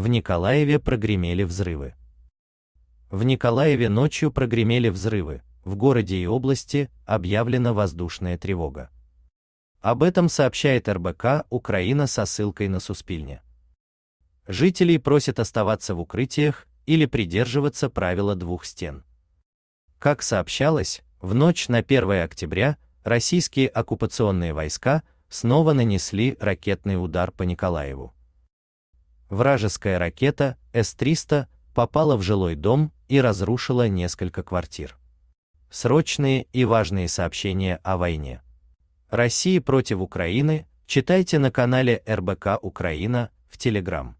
в Николаеве прогремели взрывы. В Николаеве ночью прогремели взрывы, в городе и области объявлена воздушная тревога. Об этом сообщает РБК Украина со ссылкой на Суспильне. Жителей просят оставаться в укрытиях или придерживаться правила двух стен. Как сообщалось, в ночь на 1 октября российские оккупационные войска снова нанесли ракетный удар по Николаеву. Вражеская ракета С-300 попала в жилой дом и разрушила несколько квартир. Срочные и важные сообщения о войне. России против Украины читайте на канале РБК Украина в Телеграм.